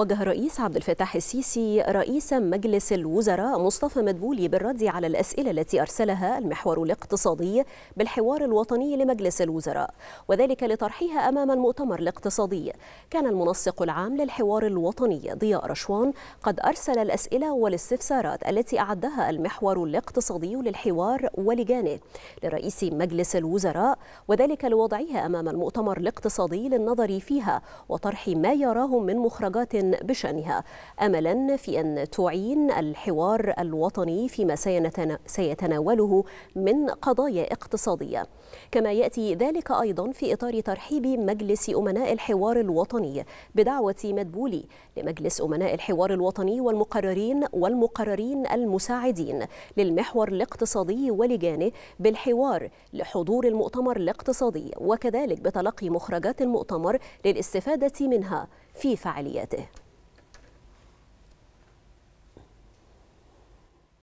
وجه الرئيس عبد الفتاح السيسي رئيس مجلس الوزراء مصطفى مدبولي بالرد على الأسئلة التي أرسلها المحور الاقتصادي بالحوار الوطني لمجلس الوزراء وذلك لطرحها أمام المؤتمر الاقتصادي كان المنسق العام للحوار الوطني ضياء رشوان قد أرسل الأسئلة والاستفسارات التي أعدها المحور الاقتصادي للحوار ولجانه لرئيس مجلس الوزراء وذلك لوضعها أمام المؤتمر الاقتصادي للنظر فيها وطرح ما يراه من مخرجات بشأنها أملا في أن تعين الحوار الوطني فيما سيتناوله من قضايا اقتصادية كما يأتي ذلك أيضا في إطار ترحيب مجلس أمناء الحوار الوطني بدعوة مدبولي لمجلس أمناء الحوار الوطني والمقررين والمقررين المساعدين للمحور الاقتصادي ولجانه بالحوار لحضور المؤتمر الاقتصادي وكذلك بتلقي مخرجات المؤتمر للاستفادة منها في فعالياته